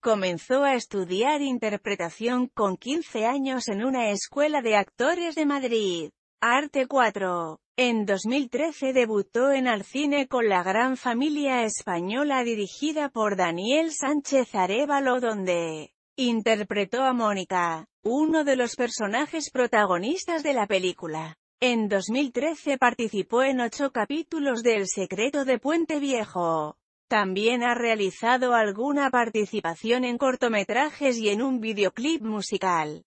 Comenzó a estudiar interpretación con 15 años en una escuela de actores de Madrid. Arte 4. En 2013 debutó en cine con La Gran Familia Española dirigida por Daniel Sánchez Arevalo donde interpretó a Mónica, uno de los personajes protagonistas de la película. En 2013 participó en ocho capítulos de El secreto de Puente Viejo. También ha realizado alguna participación en cortometrajes y en un videoclip musical.